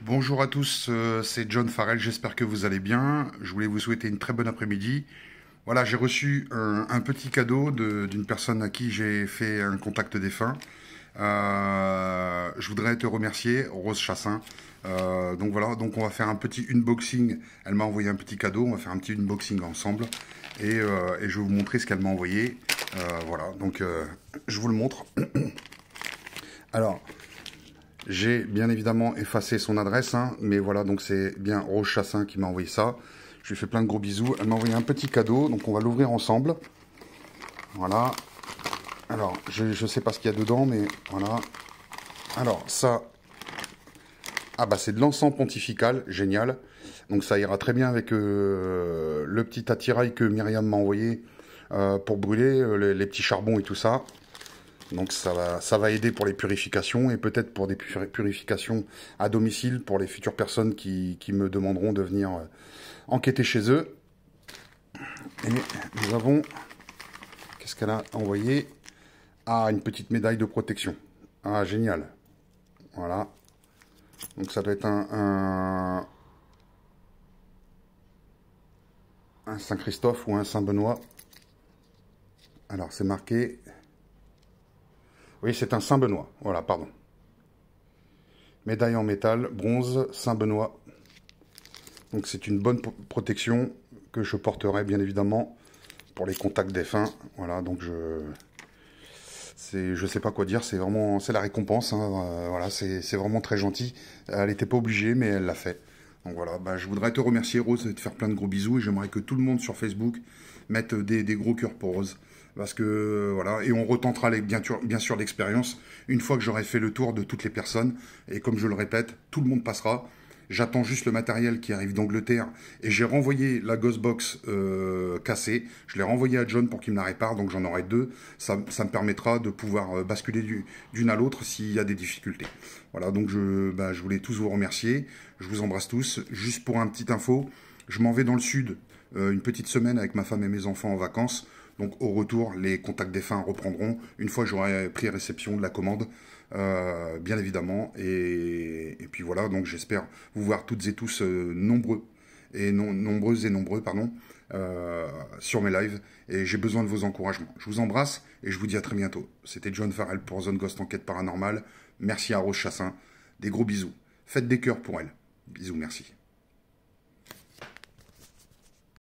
Bonjour à tous, euh, c'est John Farrell, j'espère que vous allez bien. Je voulais vous souhaiter une très bonne après-midi. Voilà, j'ai reçu un, petit cadeau d'une personne à qui j'ai fait un contact défunt. Euh, je voudrais te remercier, Rose Chassin. Euh, donc voilà, donc on va faire un petit unboxing. Elle m'a envoyé un petit cadeau, on va faire un petit unboxing ensemble. Et, et je vais vous montrer ce qu'elle m'a envoyé. voilà, donc je vous le montre. Alors, j'ai bien évidemment effacé son adresse, hein, mais voilà, donc c'est bien Rose Chassin qui m'a envoyé ça. Je lui fais plein de gros bisous. Elle m'a envoyé un petit cadeau, donc on va l'ouvrir ensemble. Voilà. Alors, je ne sais pas ce qu'il y a dedans, mais voilà. Alors, ça... Ah bah c'est de l'encens pontifical, génial. Donc ça ira très bien avec euh, le petit attirail que Myriam m'a envoyé euh, pour brûler euh, les petits charbons et tout ça. Donc ça va, ça va aider pour les purifications et peut-être pour des purifications à domicile pour les futures personnes qui, me demanderont de venir euh, enquêter chez eux. Et nous avons, qu'est-ce qu'elle a envoyé Ah, une petite médaille de protection. Ah, génial. Voilà. Donc ça doit être un, un, un Saint-Christophe ou un Saint-Benoît. Alors c'est marqué oui, c'est un Saint-Benoît. Voilà, pardon. Médaille en métal, bronze, Saint-Benoît. Donc c'est une bonne protection que je porterai bien évidemment pour les contacts défunts. Voilà, donc je je sais pas quoi dire, c'est vraiment c'est la récompense. Hein. Euh, voilà, c'est vraiment très gentil. Elle n'était pas obligée, mais elle l'a fait. Donc voilà, bah, je voudrais te remercier Rose et te faire plein de gros bisous. Et j'aimerais que tout le monde sur Facebook mette euh, des, gros cœurs pour Rose. Parce que euh, voilà, et on retentera bien sûr l'expérience une fois que j'aurai fait le tour de toutes les personnes. Et comme je le répète, tout le monde passera. J'attends juste le matériel qui arrive d'Angleterre. Et j'ai renvoyé la Ghost Box euh, cassée. Je l'ai renvoyée à John pour qu'il me la répare. Donc j'en aurai deux. Ça, me permettra de pouvoir euh, basculer d'une à l'autre s'il y a des difficultés. Voilà, donc je, bah, voulais tous vous remercier. Je vous embrasse tous. Juste pour une petite info, je m'en vais dans le sud euh, une petite semaine avec ma femme et mes enfants en vacances. Donc au retour, les contacts défunts reprendront une fois j'aurai pris réception de la commande, euh, bien évidemment. Et, puis voilà, donc j'espère vous voir toutes et tous euh, nombreux et nombreuses et nombreux, pardon, euh, sur mes lives. Et j'ai besoin de vos encouragements. Je vous embrasse et je vous dis à très bientôt. C'était John Farrell pour Zone Ghost Enquête Paranormale. Merci à Rose Chassin. Des gros bisous. Faites des cœurs pour elle. Bisous, merci.